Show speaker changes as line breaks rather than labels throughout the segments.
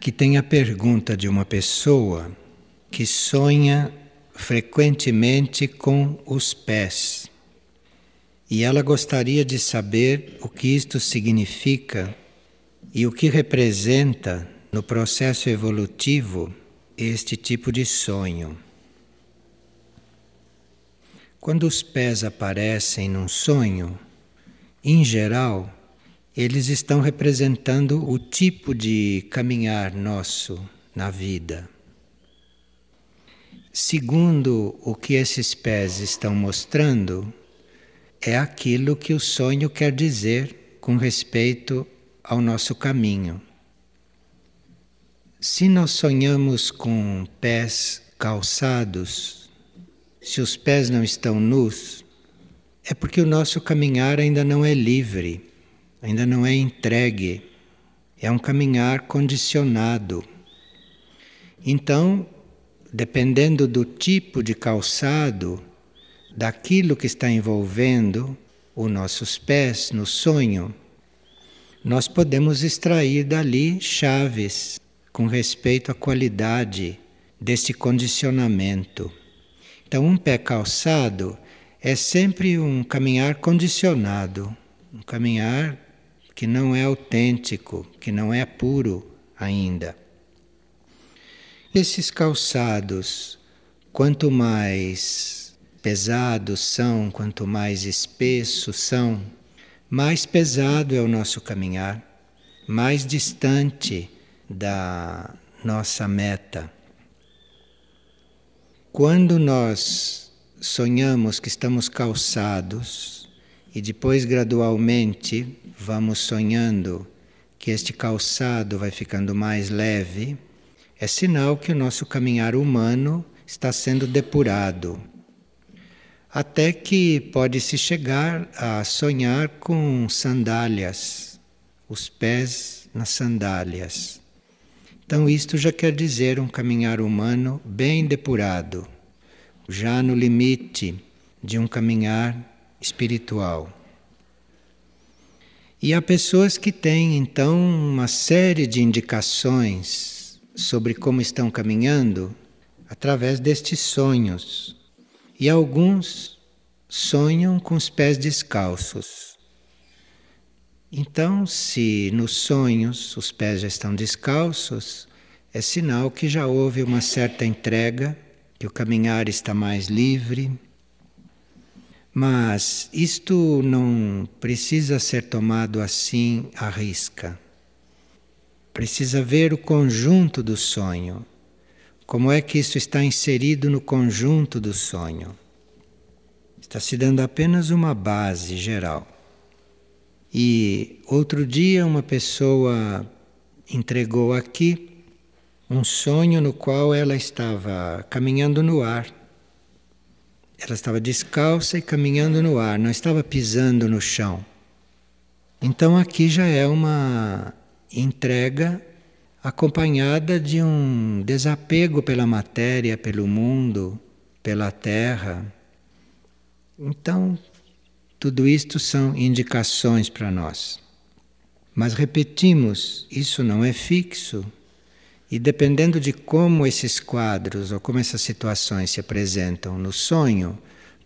que tem a pergunta de uma pessoa que sonha frequentemente com os pés. E ela gostaria de saber o que isto significa e o que representa no processo evolutivo este tipo de sonho. Quando os pés aparecem num sonho, em geral, eles estão representando o tipo de caminhar nosso na vida. Segundo o que esses pés estão mostrando, é aquilo que o sonho quer dizer com respeito ao nosso caminho. Se nós sonhamos com pés calçados, se os pés não estão nus, é porque o nosso caminhar ainda não é livre ainda não é entregue. É um caminhar condicionado. Então, dependendo do tipo de calçado, daquilo que está envolvendo os nossos pés no sonho, nós podemos extrair dali chaves com respeito à qualidade desse condicionamento. Então, um pé calçado é sempre um caminhar condicionado, um caminhar que não é autêntico, que não é puro ainda. Esses calçados, quanto mais pesados são, quanto mais espessos são, mais pesado é o nosso caminhar, mais distante da nossa meta. Quando nós sonhamos que estamos calçados, e depois, gradualmente, vamos sonhando que este calçado vai ficando mais leve, é sinal que o nosso caminhar humano está sendo depurado. Até que pode-se chegar a sonhar com sandálias, os pés nas sandálias. Então, isto já quer dizer um caminhar humano bem depurado, já no limite de um caminhar espiritual. E há pessoas que têm então uma série de indicações sobre como estão caminhando através destes sonhos. E alguns sonham com os pés descalços. Então, se nos sonhos os pés já estão descalços, é sinal que já houve uma certa entrega, que o caminhar está mais livre mas isto não precisa ser tomado assim à risca. Precisa ver o conjunto do sonho. Como é que isso está inserido no conjunto do sonho? Está se dando apenas uma base geral. E outro dia uma pessoa entregou aqui um sonho no qual ela estava caminhando no ar ela estava descalça e caminhando no ar, não estava pisando no chão. Então aqui já é uma entrega acompanhada de um desapego pela matéria, pelo mundo, pela terra. Então, tudo isto são indicações para nós. Mas repetimos, isso não é fixo, e dependendo de como esses quadros ou como essas situações se apresentam no sonho,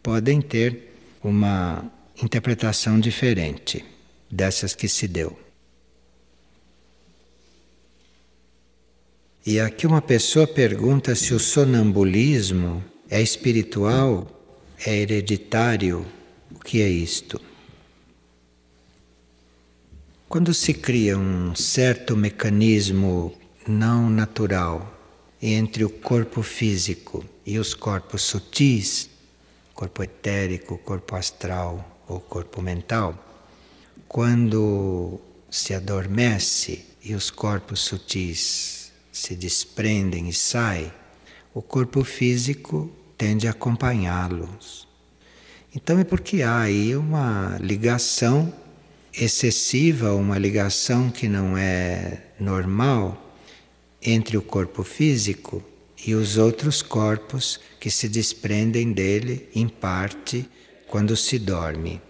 podem ter uma interpretação diferente dessas que se deu. E aqui uma pessoa pergunta se o sonambulismo é espiritual, é hereditário, o que é isto? Quando se cria um certo mecanismo não natural entre o corpo físico e os corpos sutis, corpo etérico, corpo astral ou corpo mental, quando se adormece e os corpos sutis se desprendem e saem, o corpo físico tende a acompanhá-los. Então é porque há aí uma ligação excessiva, uma ligação que não é normal entre o corpo físico e os outros corpos que se desprendem dele em parte quando se dorme.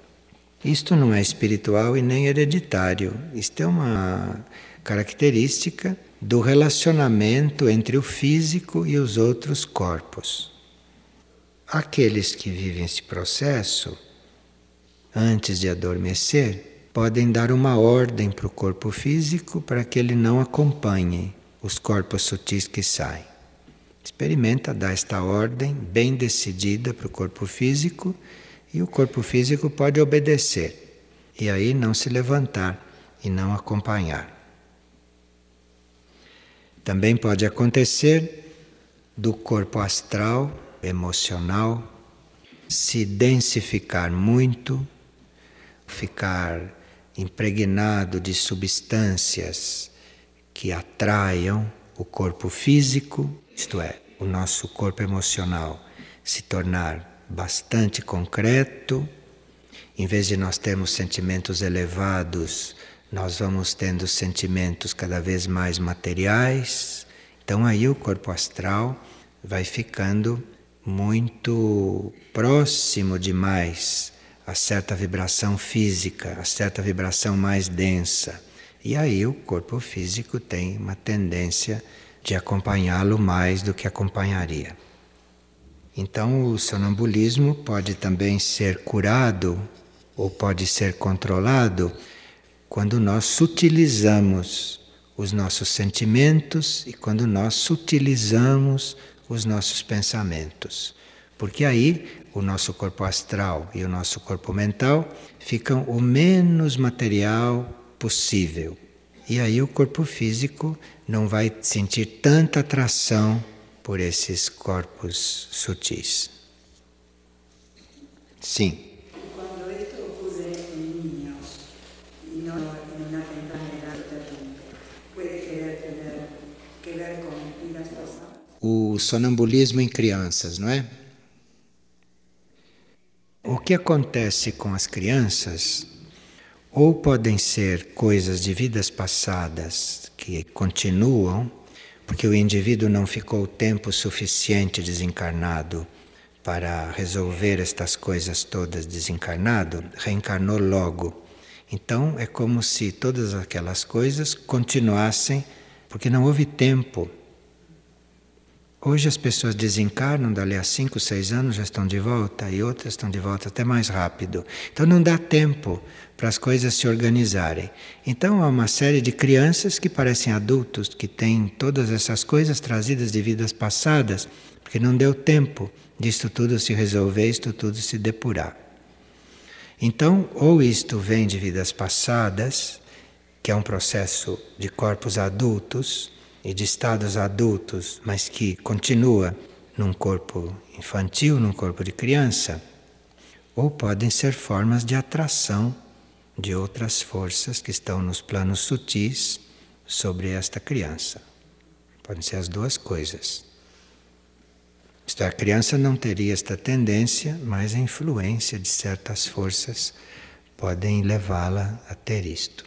Isto não é espiritual e nem hereditário. Isto é uma característica do relacionamento entre o físico e os outros corpos. Aqueles que vivem esse processo, antes de adormecer, podem dar uma ordem para o corpo físico para que ele não acompanhe os corpos sutis que saem. Experimenta dar esta ordem bem decidida para o corpo físico e o corpo físico pode obedecer e aí não se levantar e não acompanhar. Também pode acontecer do corpo astral, emocional, se densificar muito, ficar impregnado de substâncias que atraiam o corpo físico, isto é, o nosso corpo emocional, se tornar bastante concreto. Em vez de nós termos sentimentos elevados, nós vamos tendo sentimentos cada vez mais materiais. Então aí o corpo astral vai ficando muito próximo demais a certa vibração física, a certa vibração mais densa. E aí o corpo físico tem uma tendência de acompanhá-lo mais do que acompanharia. Então, o sonambulismo pode também ser curado ou pode ser controlado quando nós sutilizamos os nossos sentimentos e quando nós sutilizamos os nossos pensamentos. Porque aí o nosso corpo astral e o nosso corpo mental ficam o menos material possível. E aí o corpo físico não vai sentir tanta atração por esses corpos sutis. Sim. O sonambulismo em crianças, não é? O que acontece com as crianças ou podem ser coisas de vidas passadas que continuam, porque o indivíduo não ficou tempo suficiente desencarnado para resolver estas coisas todas desencarnado, reencarnou logo. Então é como se todas aquelas coisas continuassem, porque não houve tempo Hoje as pessoas desencarnam, dali a 5, 6 anos já estão de volta e outras estão de volta até mais rápido. Então não dá tempo para as coisas se organizarem. Então há uma série de crianças que parecem adultos, que têm todas essas coisas trazidas de vidas passadas, porque não deu tempo disto tudo se resolver, isto tudo se depurar. Então, ou isto vem de vidas passadas, que é um processo de corpos adultos, e de estados adultos, mas que continua num corpo infantil, num corpo de criança, ou podem ser formas de atração de outras forças que estão nos planos sutis sobre esta criança. Podem ser as duas coisas. Isto, é, a criança não teria esta tendência, mas a influência de certas forças podem levá-la a ter isto.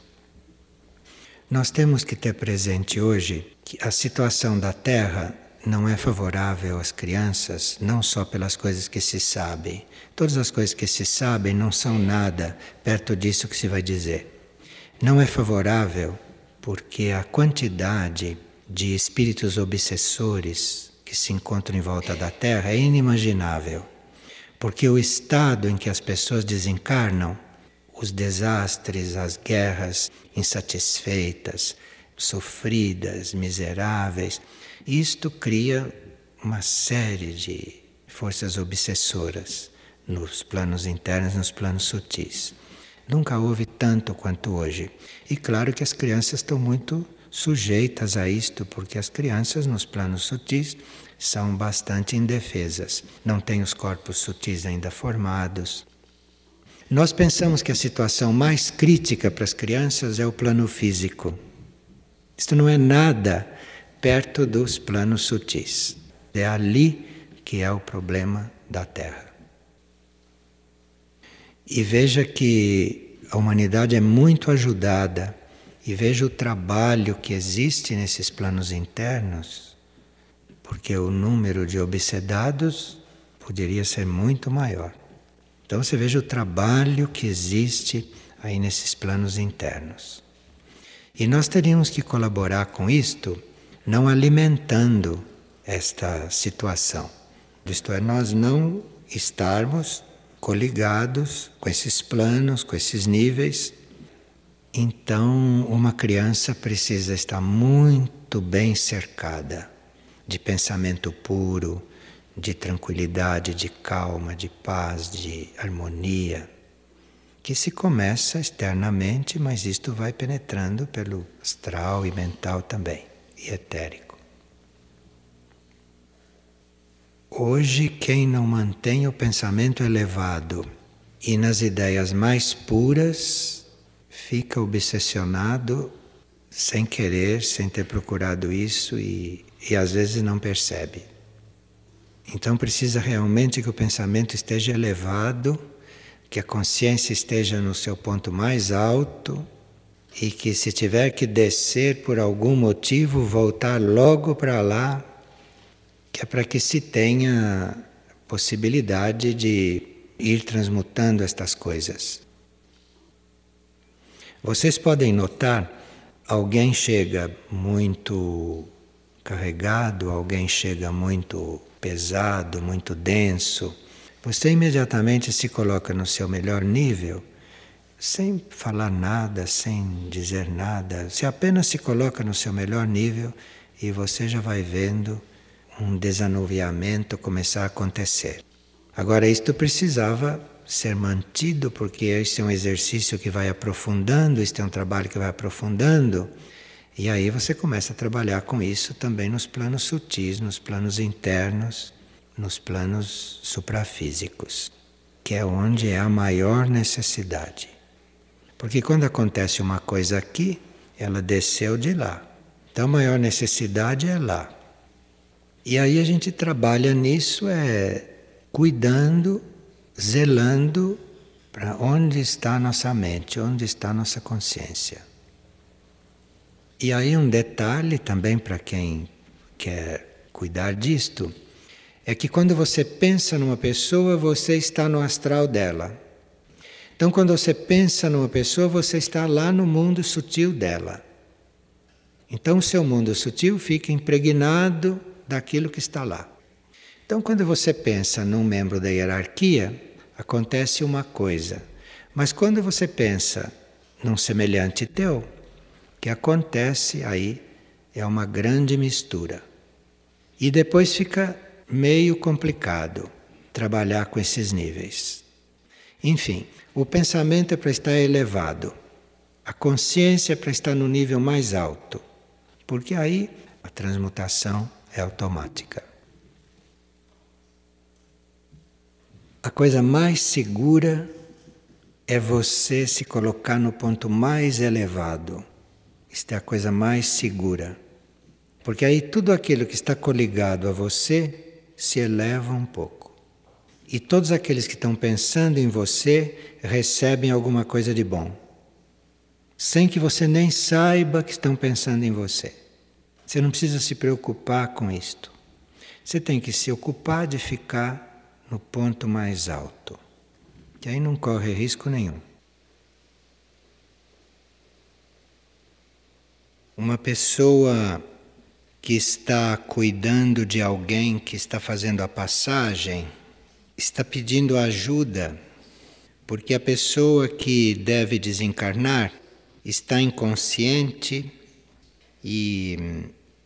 Nós temos que ter presente hoje que a situação da Terra não é favorável às crianças, não só pelas coisas que se sabem. Todas as coisas que se sabem não são nada perto disso que se vai dizer. Não é favorável porque a quantidade de espíritos obsessores que se encontram em volta da Terra é inimaginável. Porque o estado em que as pessoas desencarnam, os desastres, as guerras insatisfeitas, sofridas, miseráveis. Isto cria uma série de forças obsessoras nos planos internos, nos planos sutis. Nunca houve tanto quanto hoje. E claro que as crianças estão muito sujeitas a isto, porque as crianças nos planos sutis são bastante indefesas, não têm os corpos sutis ainda formados. Nós pensamos que a situação mais crítica para as crianças é o plano físico. Isto não é nada perto dos planos sutis. É ali que é o problema da Terra. E veja que a humanidade é muito ajudada, e veja o trabalho que existe nesses planos internos, porque o número de obsedados poderia ser muito maior. Então você veja o trabalho que existe aí nesses planos internos. E nós teríamos que colaborar com isto, não alimentando esta situação. Isto é, nós não estarmos coligados com esses planos, com esses níveis. Então, uma criança precisa estar muito bem cercada de pensamento puro, de tranquilidade, de calma, de paz, de harmonia que se começa externamente, mas isto vai penetrando pelo astral e mental também, e etérico. Hoje, quem não mantém o pensamento elevado e nas ideias mais puras, fica obsessionado sem querer, sem ter procurado isso e, e às vezes não percebe. Então precisa realmente que o pensamento esteja elevado que a consciência esteja no seu ponto mais alto e que, se tiver que descer por algum motivo, voltar logo para lá, que é para que se tenha possibilidade de ir transmutando estas coisas. Vocês podem notar, alguém chega muito carregado, alguém chega muito pesado, muito denso você imediatamente se coloca no seu melhor nível, sem falar nada, sem dizer nada. Você apenas se coloca no seu melhor nível e você já vai vendo um desanuviamento começar a acontecer. Agora, isto precisava ser mantido, porque este é um exercício que vai aprofundando, este é um trabalho que vai aprofundando, e aí você começa a trabalhar com isso também nos planos sutis, nos planos internos nos planos suprafísicos, que é onde é a maior necessidade. Porque quando acontece uma coisa aqui, ela desceu de lá. Então a maior necessidade é lá. E aí a gente trabalha nisso é cuidando, zelando para onde está a nossa mente, onde está a nossa consciência. E aí um detalhe também para quem quer cuidar disto, é que quando você pensa numa pessoa, você está no astral dela. Então, quando você pensa numa pessoa, você está lá no mundo sutil dela. Então, o seu mundo sutil fica impregnado daquilo que está lá. Então, quando você pensa num membro da hierarquia, acontece uma coisa. Mas quando você pensa num semelhante teu, o que acontece aí é uma grande mistura. E depois fica meio complicado trabalhar com esses níveis. Enfim, o pensamento é para estar elevado, a consciência é para estar no nível mais alto, porque aí a transmutação é automática. A coisa mais segura é você se colocar no ponto mais elevado. Isto é a coisa mais segura. Porque aí tudo aquilo que está coligado a você se eleva um pouco. E todos aqueles que estão pensando em você recebem alguma coisa de bom, sem que você nem saiba que estão pensando em você. Você não precisa se preocupar com isto. Você tem que se ocupar de ficar no ponto mais alto, que aí não corre risco nenhum. Uma pessoa que está cuidando de alguém que está fazendo a passagem, está pedindo ajuda, porque a pessoa que deve desencarnar está inconsciente e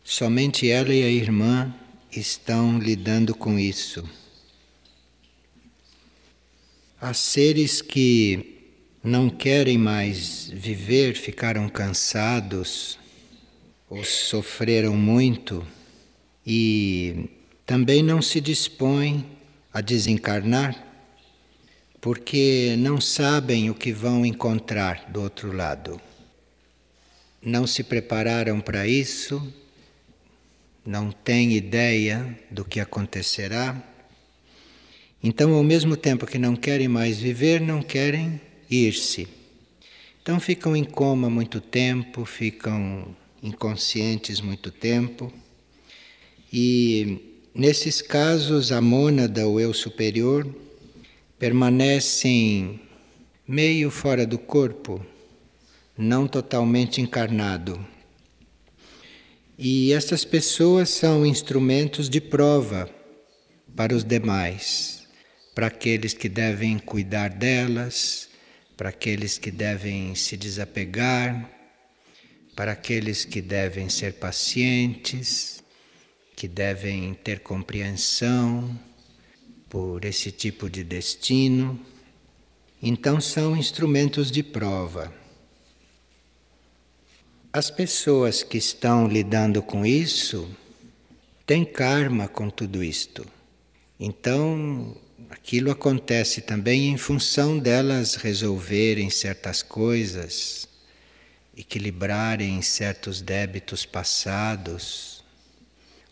somente ela e a irmã estão lidando com isso. Há seres que não querem mais viver, ficaram cansados, ou sofreram muito e também não se dispõem a desencarnar porque não sabem o que vão encontrar do outro lado. Não se prepararam para isso, não têm ideia do que acontecerá. Então, ao mesmo tempo que não querem mais viver, não querem ir-se. Então, ficam em coma muito tempo, ficam inconscientes muito tempo. E nesses casos, a mônada, o eu superior, permanecem meio fora do corpo, não totalmente encarnado. E essas pessoas são instrumentos de prova para os demais, para aqueles que devem cuidar delas, para aqueles que devem se desapegar para aqueles que devem ser pacientes, que devem ter compreensão por esse tipo de destino. Então, são instrumentos de prova. As pessoas que estão lidando com isso têm karma com tudo isto. Então, aquilo acontece também em função delas resolverem certas coisas equilibrarem certos débitos passados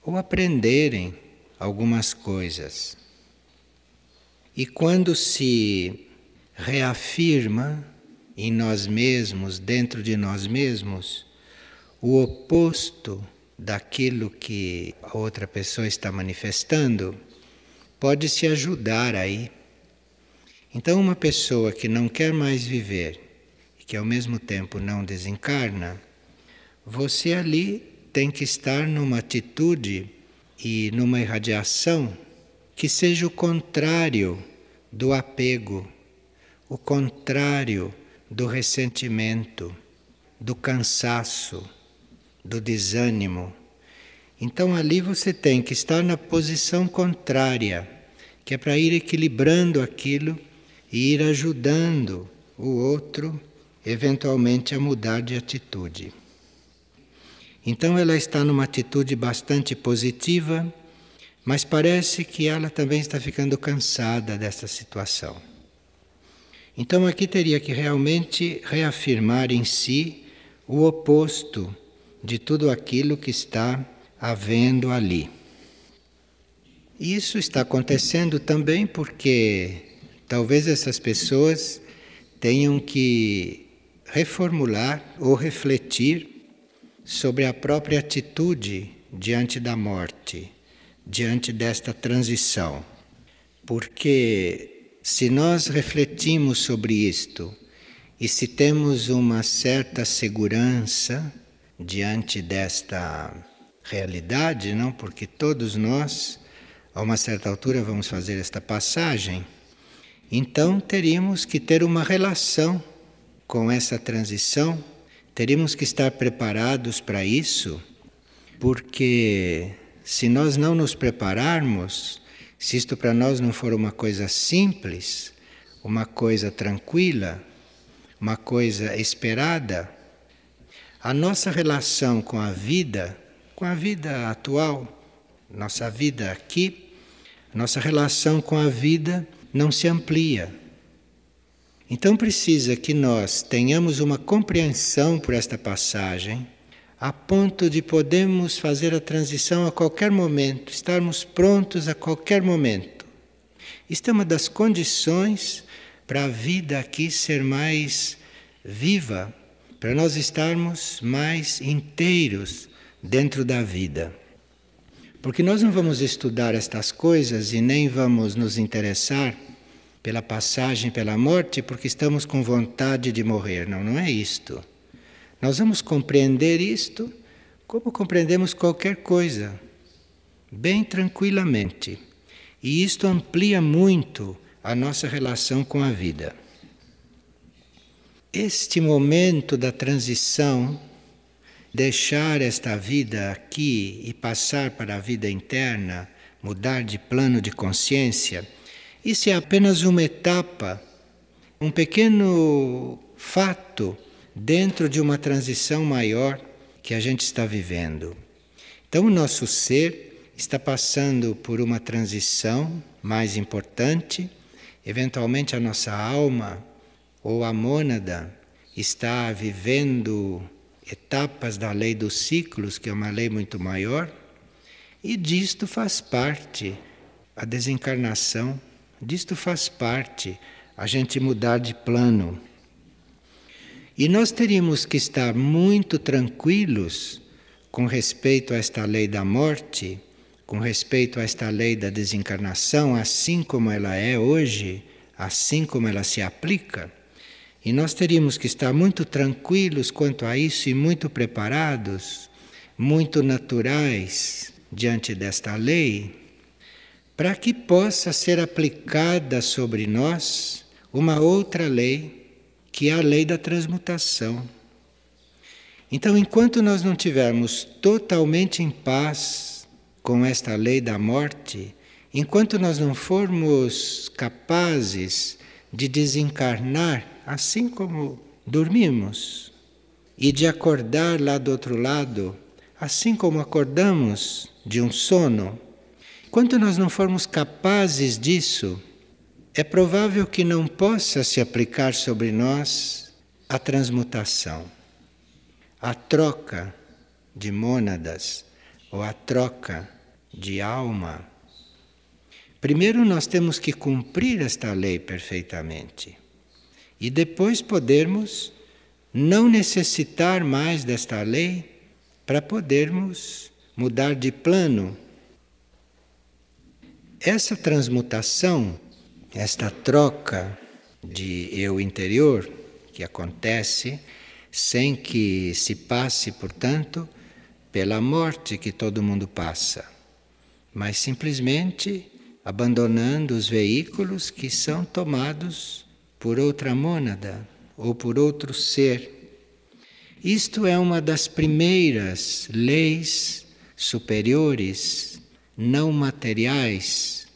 ou aprenderem algumas coisas. E quando se reafirma em nós mesmos, dentro de nós mesmos, o oposto daquilo que a outra pessoa está manifestando, pode se ajudar aí. Então, uma pessoa que não quer mais viver que ao mesmo tempo não desencarna, você ali tem que estar numa atitude e numa irradiação que seja o contrário do apego, o contrário do ressentimento, do cansaço, do desânimo. Então ali você tem que estar na posição contrária, que é para ir equilibrando aquilo e ir ajudando o outro eventualmente a mudar de atitude. Então ela está numa atitude bastante positiva, mas parece que ela também está ficando cansada dessa situação. Então aqui teria que realmente reafirmar em si o oposto de tudo aquilo que está havendo ali. Isso está acontecendo também porque talvez essas pessoas tenham que reformular ou refletir sobre a própria atitude diante da morte, diante desta transição. Porque se nós refletimos sobre isto e se temos uma certa segurança diante desta realidade, não, porque todos nós a uma certa altura vamos fazer esta passagem, então teríamos que ter uma relação com essa transição, teríamos que estar preparados para isso, porque se nós não nos prepararmos, se isto para nós não for uma coisa simples, uma coisa tranquila, uma coisa esperada, a nossa relação com a vida, com a vida atual, nossa vida aqui, nossa relação com a vida não se amplia. Então precisa que nós tenhamos uma compreensão por esta passagem, a ponto de podermos fazer a transição a qualquer momento, estarmos prontos a qualquer momento. Isto é uma das condições para a vida aqui ser mais viva, para nós estarmos mais inteiros dentro da vida. Porque nós não vamos estudar estas coisas e nem vamos nos interessar pela passagem pela morte porque estamos com vontade de morrer. Não, não é isto. Nós vamos compreender isto como compreendemos qualquer coisa, bem tranquilamente. E isto amplia muito a nossa relação com a vida. Este momento da transição, deixar esta vida aqui e passar para a vida interna, mudar de plano de consciência, isso é apenas uma etapa, um pequeno fato dentro de uma transição maior que a gente está vivendo. Então, o nosso ser está passando por uma transição mais importante. Eventualmente, a nossa alma ou a mônada está vivendo etapas da lei dos ciclos, que é uma lei muito maior, e disto faz parte a desencarnação Disto faz parte a gente mudar de plano. E nós teríamos que estar muito tranquilos com respeito a esta lei da morte, com respeito a esta lei da desencarnação, assim como ela é hoje, assim como ela se aplica. E nós teríamos que estar muito tranquilos quanto a isso e muito preparados, muito naturais diante desta lei, para que possa ser aplicada sobre nós uma outra lei, que é a lei da transmutação. Então, enquanto nós não tivermos totalmente em paz com esta lei da morte, enquanto nós não formos capazes de desencarnar assim como dormimos e de acordar lá do outro lado, assim como acordamos de um sono, Enquanto nós não formos capazes disso, é provável que não possa se aplicar sobre nós a transmutação, a troca de mônadas ou a troca de alma. Primeiro nós temos que cumprir esta lei perfeitamente e depois podermos não necessitar mais desta lei para podermos mudar de plano essa transmutação, esta troca de eu interior que acontece sem que se passe, portanto, pela morte que todo mundo passa, mas simplesmente abandonando os veículos que são tomados por outra mônada ou por outro ser. Isto é uma das primeiras leis superiores não materiais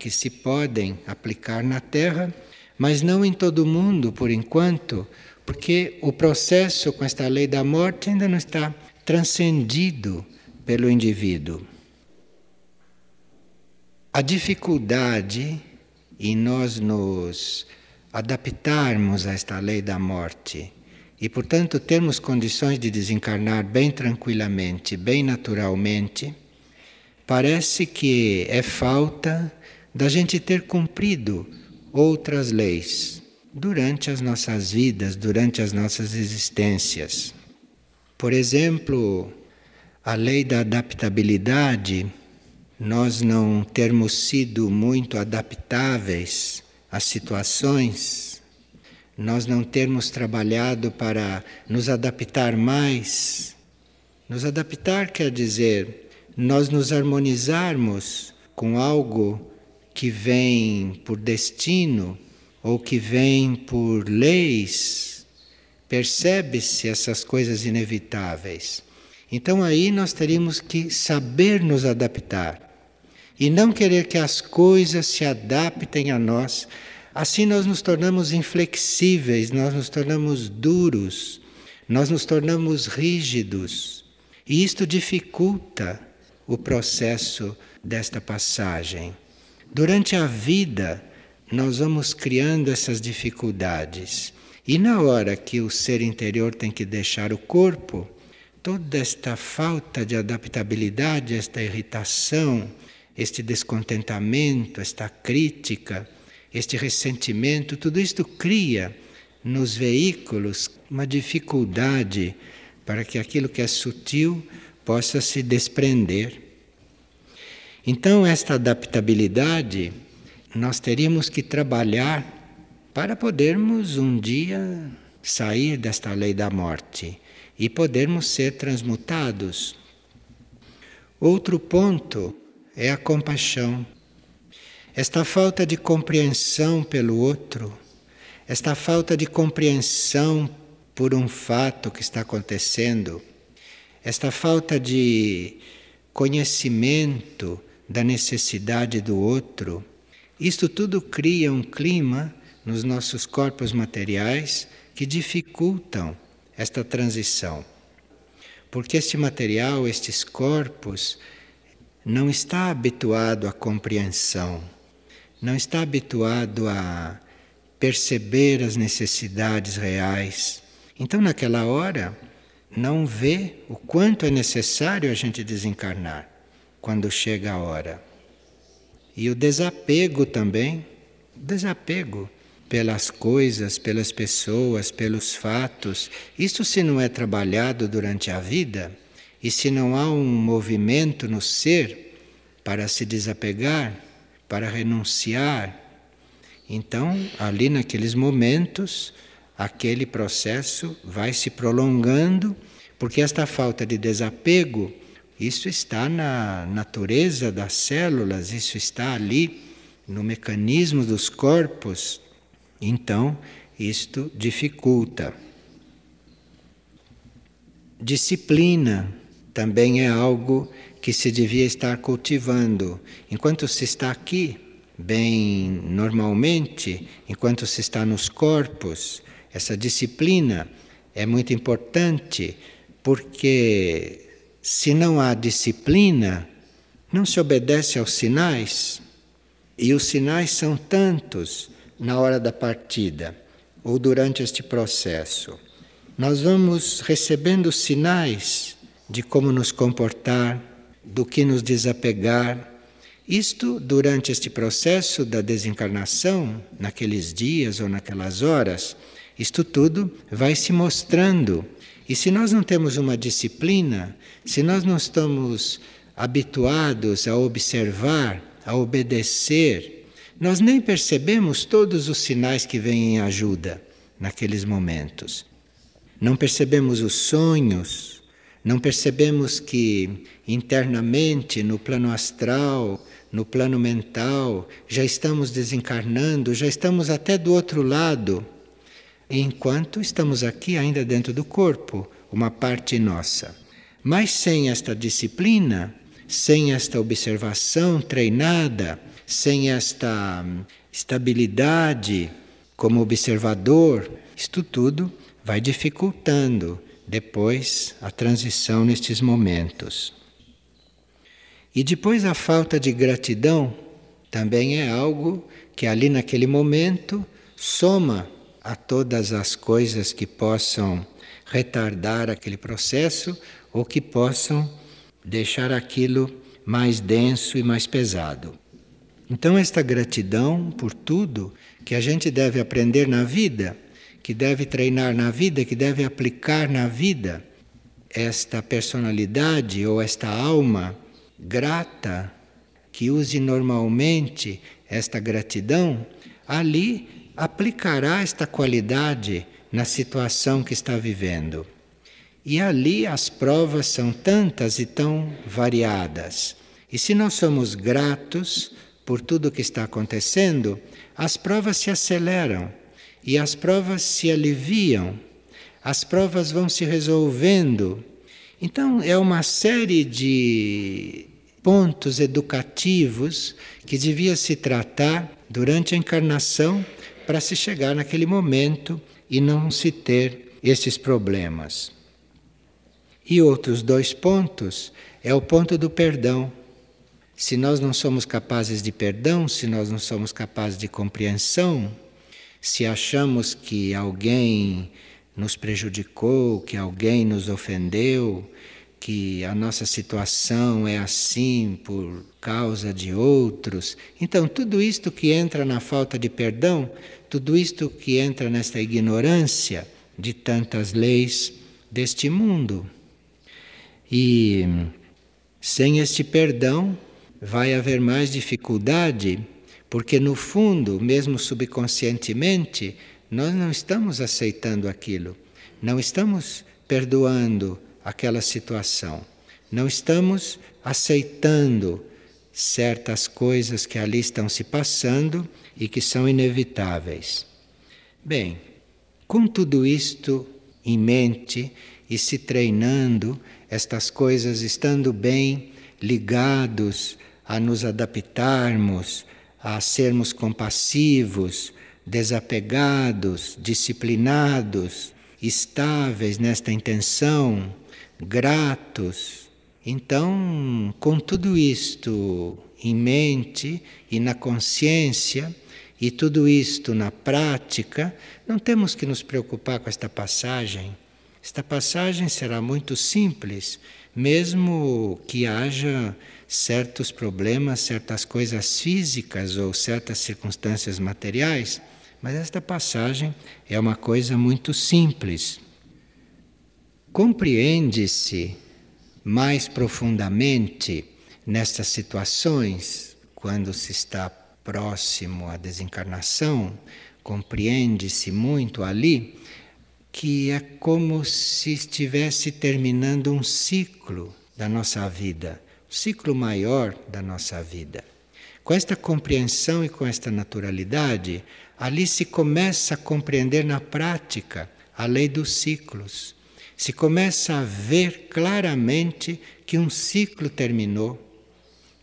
que se podem aplicar na Terra, mas não em todo o mundo por enquanto, porque o processo com esta lei da morte ainda não está transcendido pelo indivíduo. A dificuldade em nós nos adaptarmos a esta lei da morte e, portanto, termos condições de desencarnar bem tranquilamente, bem naturalmente Parece que é falta da gente ter cumprido outras leis durante as nossas vidas, durante as nossas existências. Por exemplo, a lei da adaptabilidade, nós não termos sido muito adaptáveis às situações, nós não termos trabalhado para nos adaptar mais. Nos adaptar quer dizer nós nos harmonizarmos com algo que vem por destino ou que vem por leis, percebe-se essas coisas inevitáveis. Então aí nós teríamos que saber nos adaptar e não querer que as coisas se adaptem a nós. Assim nós nos tornamos inflexíveis, nós nos tornamos duros, nós nos tornamos rígidos. E isto dificulta o processo desta passagem. Durante a vida, nós vamos criando essas dificuldades. E na hora que o ser interior tem que deixar o corpo, toda esta falta de adaptabilidade, esta irritação, este descontentamento, esta crítica, este ressentimento, tudo isto cria nos veículos uma dificuldade para que aquilo que é sutil possa se desprender. Então, esta adaptabilidade nós teríamos que trabalhar para podermos um dia sair desta lei da morte e podermos ser transmutados. Outro ponto é a compaixão. Esta falta de compreensão pelo outro, esta falta de compreensão por um fato que está acontecendo esta falta de conhecimento da necessidade do outro, isto tudo cria um clima nos nossos corpos materiais que dificultam esta transição. Porque este material, estes corpos, não está habituado à compreensão, não está habituado a perceber as necessidades reais. Então, naquela hora, não vê o quanto é necessário a gente desencarnar quando chega a hora. E o desapego também, desapego pelas coisas, pelas pessoas, pelos fatos. Isso se não é trabalhado durante a vida e se não há um movimento no ser para se desapegar, para renunciar, então ali naqueles momentos aquele processo vai se prolongando porque esta falta de desapego, isso está na natureza das células, isso está ali no mecanismo dos corpos. Então, isto dificulta. Disciplina também é algo que se devia estar cultivando. Enquanto se está aqui, bem normalmente, enquanto se está nos corpos, essa disciplina é muito importante porque se não há disciplina, não se obedece aos sinais. E os sinais são tantos na hora da partida ou durante este processo. Nós vamos recebendo sinais de como nos comportar, do que nos desapegar. Isto durante este processo da desencarnação, naqueles dias ou naquelas horas, isto tudo vai se mostrando e se nós não temos uma disciplina, se nós não estamos habituados a observar, a obedecer, nós nem percebemos todos os sinais que vêm em ajuda naqueles momentos. Não percebemos os sonhos, não percebemos que internamente, no plano astral, no plano mental, já estamos desencarnando, já estamos até do outro lado enquanto estamos aqui ainda dentro do corpo, uma parte nossa. Mas sem esta disciplina, sem esta observação treinada, sem esta hum, estabilidade como observador, isto tudo vai dificultando depois a transição nestes momentos. E depois a falta de gratidão também é algo que ali naquele momento soma a todas as coisas que possam retardar aquele processo ou que possam deixar aquilo mais denso e mais pesado. Então, esta gratidão por tudo que a gente deve aprender na vida, que deve treinar na vida, que deve aplicar na vida, esta personalidade ou esta alma grata, que use normalmente esta gratidão, ali aplicará esta qualidade na situação que está vivendo. E ali as provas são tantas e tão variadas. E se nós somos gratos por tudo o que está acontecendo, as provas se aceleram e as provas se aliviam, as provas vão se resolvendo. Então, é uma série de pontos educativos que devia se tratar durante a encarnação para se chegar naquele momento e não se ter esses problemas. E outros dois pontos é o ponto do perdão. Se nós não somos capazes de perdão, se nós não somos capazes de compreensão, se achamos que alguém nos prejudicou, que alguém nos ofendeu, que a nossa situação é assim por causa de outros. Então, tudo isto que entra na falta de perdão tudo isto que entra nesta ignorância de tantas leis deste mundo. E sem este perdão vai haver mais dificuldade, porque no fundo, mesmo subconscientemente, nós não estamos aceitando aquilo, não estamos perdoando aquela situação, não estamos aceitando certas coisas que ali estão se passando e que são inevitáveis. Bem, com tudo isto em mente e se treinando, estas coisas estando bem ligados a nos adaptarmos, a sermos compassivos, desapegados, disciplinados, estáveis nesta intenção, gratos. Então, com tudo isto em mente e na consciência, e tudo isto na prática, não temos que nos preocupar com esta passagem. Esta passagem será muito simples, mesmo que haja certos problemas, certas coisas físicas ou certas circunstâncias materiais, mas esta passagem é uma coisa muito simples. Compreende-se mais profundamente nestas situações, quando se está próximo à desencarnação, compreende-se muito ali que é como se estivesse terminando um ciclo da nossa vida, o um ciclo maior da nossa vida. Com esta compreensão e com esta naturalidade, ali se começa a compreender na prática a lei dos ciclos. Se começa a ver claramente que um ciclo terminou,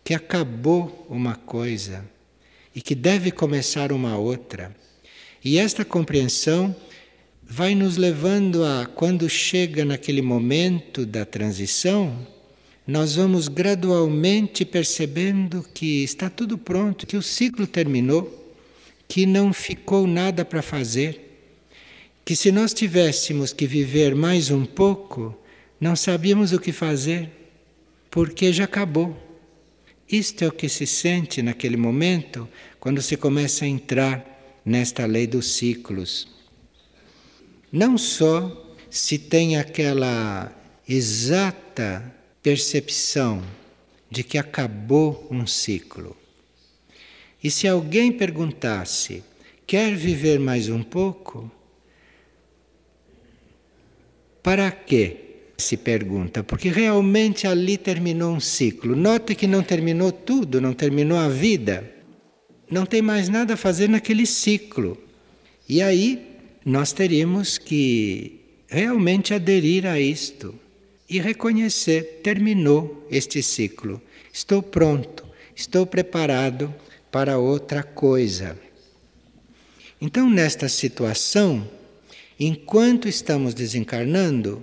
que acabou uma coisa, e que deve começar uma outra. E esta compreensão vai nos levando a, quando chega naquele momento da transição, nós vamos gradualmente percebendo que está tudo pronto, que o ciclo terminou, que não ficou nada para fazer. Que se nós tivéssemos que viver mais um pouco, não sabíamos o que fazer, porque já acabou. Isto é o que se sente naquele momento quando se começa a entrar nesta lei dos ciclos. Não só se tem aquela exata percepção de que acabou um ciclo. E se alguém perguntasse, quer viver mais um pouco? Para quê? se pergunta, porque realmente ali terminou um ciclo. Note que não terminou tudo, não terminou a vida. Não tem mais nada a fazer naquele ciclo. E aí nós teríamos que realmente aderir a isto e reconhecer: terminou este ciclo, estou pronto, estou preparado para outra coisa. Então, nesta situação, enquanto estamos desencarnando,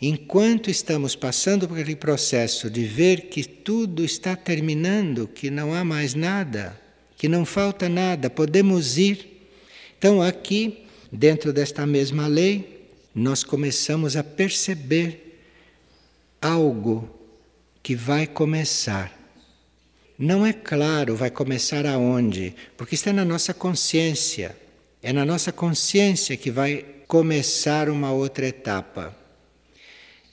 Enquanto estamos passando por aquele processo de ver que tudo está terminando, que não há mais nada, que não falta nada, podemos ir. Então, aqui, dentro desta mesma lei, nós começamos a perceber algo que vai começar. Não é claro vai começar aonde, porque está é na nossa consciência. É na nossa consciência que vai começar uma outra etapa.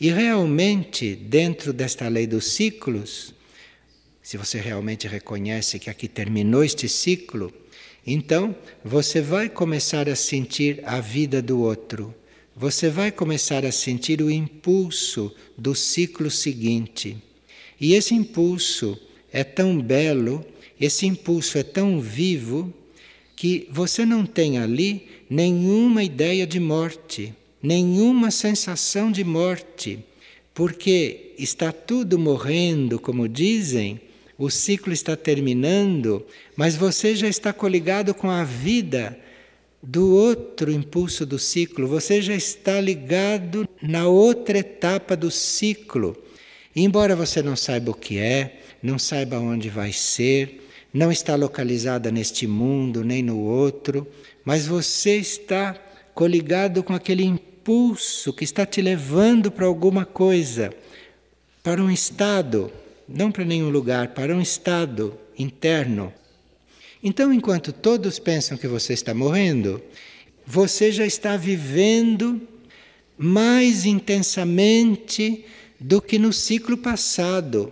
E realmente, dentro desta lei dos ciclos, se você realmente reconhece que aqui terminou este ciclo, então você vai começar a sentir a vida do outro. Você vai começar a sentir o impulso do ciclo seguinte. E esse impulso é tão belo, esse impulso é tão vivo, que você não tem ali nenhuma ideia de morte nenhuma sensação de morte, porque está tudo morrendo, como dizem, o ciclo está terminando, mas você já está coligado com a vida do outro impulso do ciclo, você já está ligado na outra etapa do ciclo. E embora você não saiba o que é, não saiba onde vai ser, não está localizada neste mundo nem no outro, mas você está coligado com aquele impulso impulso que está te levando para alguma coisa, para um estado, não para nenhum lugar, para um estado interno. Então, enquanto todos pensam que você está morrendo, você já está vivendo mais intensamente do que no ciclo passado.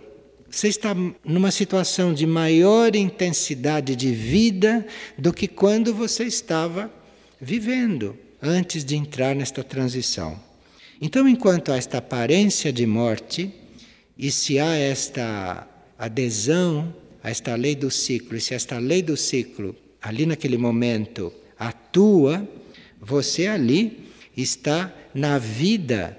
Você está numa situação de maior intensidade de vida do que quando você estava vivendo antes de entrar nesta transição. Então, enquanto há esta aparência de morte, e se há esta adesão a esta lei do ciclo, e se esta lei do ciclo, ali naquele momento, atua, você ali está na vida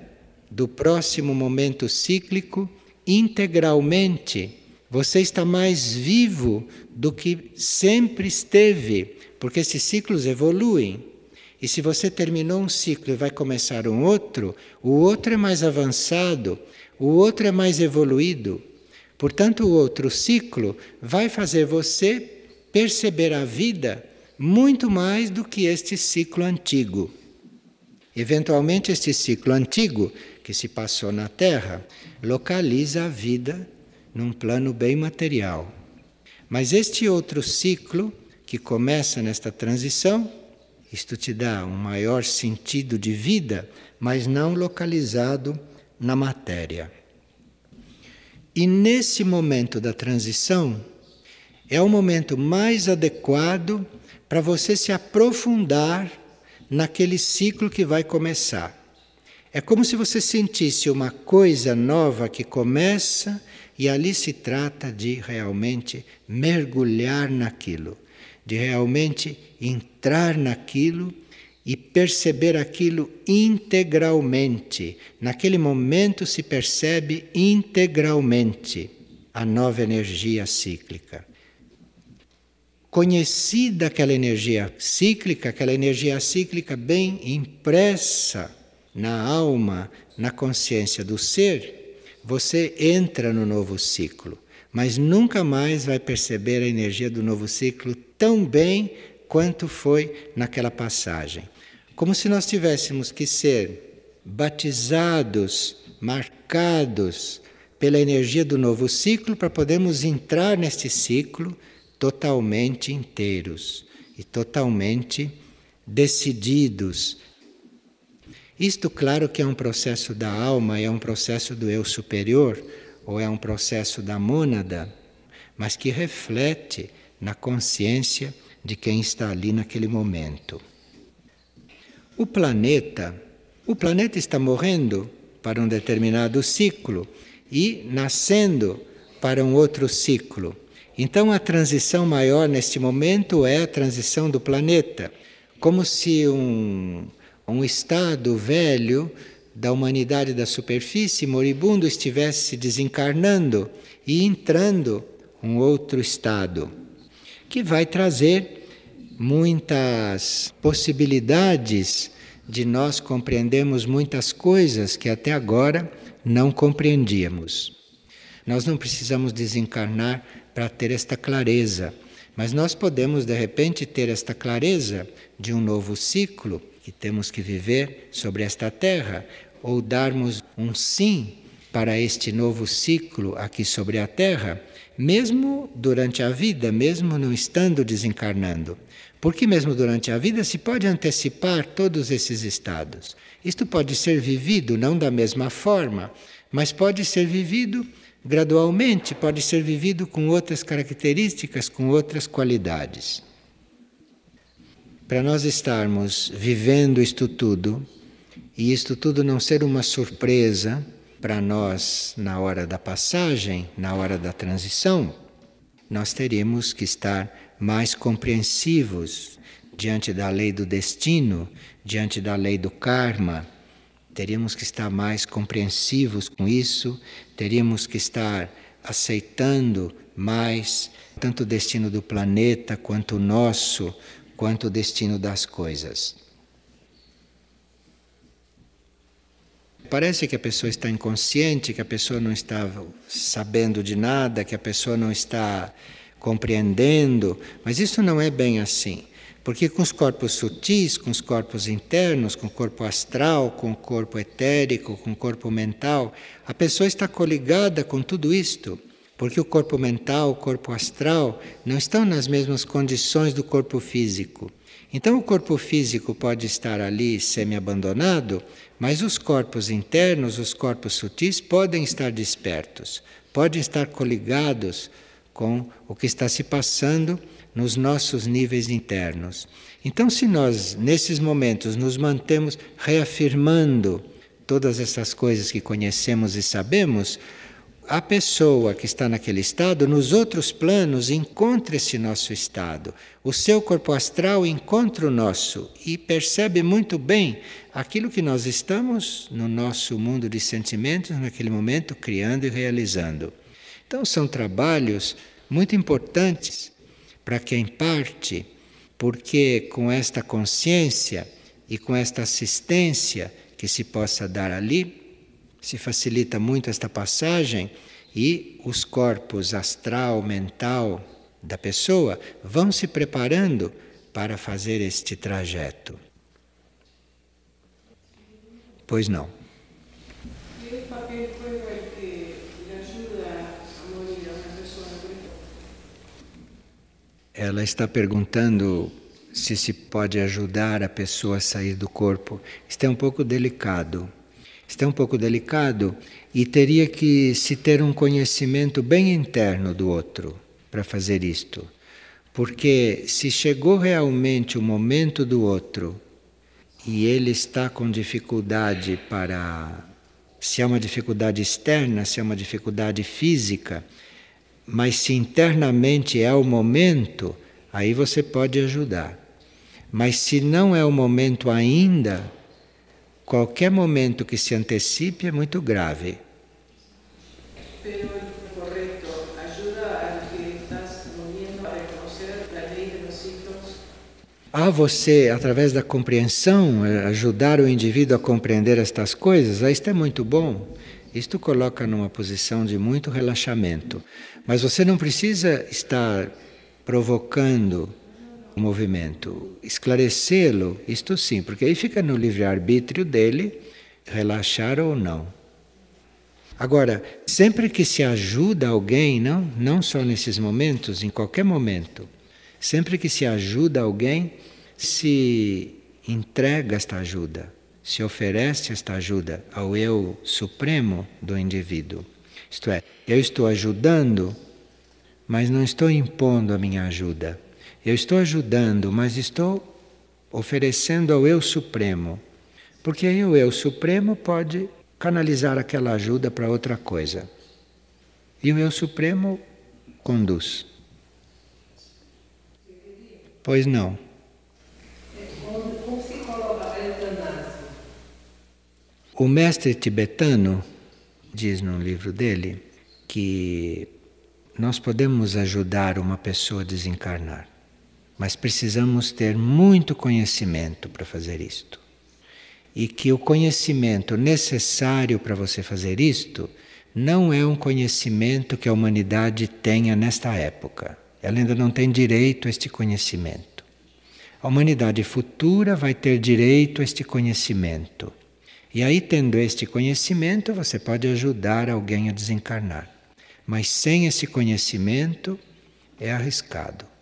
do próximo momento cíclico integralmente. Você está mais vivo do que sempre esteve, porque esses ciclos evoluem. E se você terminou um ciclo e vai começar um outro, o outro é mais avançado, o outro é mais evoluído. Portanto, o outro ciclo vai fazer você perceber a vida muito mais do que este ciclo antigo. Eventualmente, este ciclo antigo que se passou na Terra localiza a vida num plano bem material. Mas este outro ciclo que começa nesta transição isto te dá um maior sentido de vida, mas não localizado na matéria. E nesse momento da transição, é o momento mais adequado para você se aprofundar naquele ciclo que vai começar. É como se você sentisse uma coisa nova que começa e ali se trata de realmente mergulhar naquilo de realmente entrar naquilo e perceber aquilo integralmente. Naquele momento se percebe integralmente a nova energia cíclica. Conhecida aquela energia cíclica, aquela energia cíclica bem impressa na alma, na consciência do ser, você entra no novo ciclo, mas nunca mais vai perceber a energia do novo ciclo tão bem quanto foi naquela passagem. Como se nós tivéssemos que ser batizados, marcados pela energia do novo ciclo para podermos entrar neste ciclo totalmente inteiros e totalmente decididos. Isto, claro, que é um processo da alma, é um processo do eu superior, ou é um processo da mônada, mas que reflete na consciência de quem está ali naquele momento. O planeta, o planeta está morrendo para um determinado ciclo e nascendo para um outro ciclo. Então a transição maior neste momento é a transição do planeta, como se um, um estado velho da humanidade da superfície moribundo estivesse desencarnando e entrando um outro estado que vai trazer muitas possibilidades de nós compreendermos muitas coisas que até agora não compreendíamos. Nós não precisamos desencarnar para ter esta clareza, mas nós podemos de repente ter esta clareza de um novo ciclo que temos que viver sobre esta terra ou darmos um sim para este novo ciclo aqui sobre a terra mesmo durante a vida, mesmo não estando desencarnando. Porque, mesmo durante a vida, se pode antecipar todos esses estados. Isto pode ser vivido não da mesma forma, mas pode ser vivido gradualmente, pode ser vivido com outras características, com outras qualidades. Para nós estarmos vivendo isto tudo, e isto tudo não ser uma surpresa, para nós na hora da passagem, na hora da transição, nós teremos que estar mais compreensivos diante da lei do destino, diante da lei do karma. Teríamos que estar mais compreensivos com isso, teríamos que estar aceitando mais tanto o destino do planeta quanto o nosso, quanto o destino das coisas. parece que a pessoa está inconsciente, que a pessoa não está sabendo de nada, que a pessoa não está compreendendo, mas isso não é bem assim. Porque com os corpos sutis, com os corpos internos, com o corpo astral, com o corpo etérico, com o corpo mental, a pessoa está coligada com tudo isto. Porque o corpo mental, o corpo astral não estão nas mesmas condições do corpo físico. Então, o corpo físico pode estar ali semi-abandonado, mas os corpos internos, os corpos sutis, podem estar despertos, podem estar coligados com o que está se passando nos nossos níveis internos. Então, se nós, nesses momentos, nos mantemos reafirmando todas essas coisas que conhecemos e sabemos, a pessoa que está naquele estado, nos outros planos, encontra esse nosso estado. O seu corpo astral encontra o nosso e percebe muito bem aquilo que nós estamos no nosso mundo de sentimentos, naquele momento, criando e realizando. Então, são trabalhos muito importantes para quem parte, porque com esta consciência e com esta assistência que se possa dar ali se facilita muito esta passagem e os corpos astral, mental da pessoa vão se preparando para fazer este trajeto. Pois não. Ela está perguntando se se pode ajudar a pessoa a sair do corpo. Isto é um pouco delicado está um pouco delicado e teria que se ter um conhecimento bem interno do outro para fazer isto. Porque se chegou realmente o momento do outro e ele está com dificuldade para. Se é uma dificuldade externa, se é uma dificuldade física, mas se internamente é o momento, aí você pode ajudar. Mas se não é o momento ainda, Qualquer momento que se antecipe é muito grave. a você, através da compreensão, eh, ajudar o indivíduo a compreender estas coisas, ah, isto é muito bom. Isto coloca numa posição de muito relaxamento. Mas você não precisa estar provocando o movimento. Esclarecê-lo, isto sim, porque aí fica no livre-arbítrio dele relaxar ou não. Agora, sempre que se ajuda alguém, não, não só nesses momentos, em qualquer momento, sempre que se ajuda alguém, se entrega esta ajuda, se oferece esta ajuda ao eu supremo do indivíduo. Isto é, eu estou ajudando, mas não estou impondo a minha ajuda. Eu estou ajudando, mas estou oferecendo ao Eu Supremo. Porque aí o Eu Supremo pode canalizar aquela ajuda para outra coisa. E o Eu Supremo conduz. Pois não. O mestre tibetano diz num livro dele que nós podemos ajudar uma pessoa a desencarnar. Mas precisamos ter muito conhecimento para fazer isto. E que o conhecimento necessário para você fazer isto não é um conhecimento que a humanidade tenha nesta época. Ela ainda não tem direito a este conhecimento. A humanidade futura vai ter direito a este conhecimento. E aí, tendo este conhecimento, você pode ajudar alguém a desencarnar. Mas sem esse conhecimento, é arriscado.